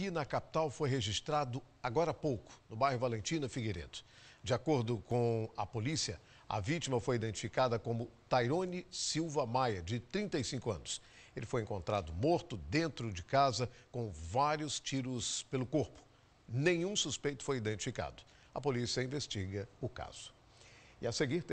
aqui na capital foi registrado agora há pouco, no bairro Valentina Figueiredo. De acordo com a polícia, a vítima foi identificada como Tairone Silva Maia, de 35 anos. Ele foi encontrado morto dentro de casa com vários tiros pelo corpo. Nenhum suspeito foi identificado. A polícia investiga o caso. E a seguir.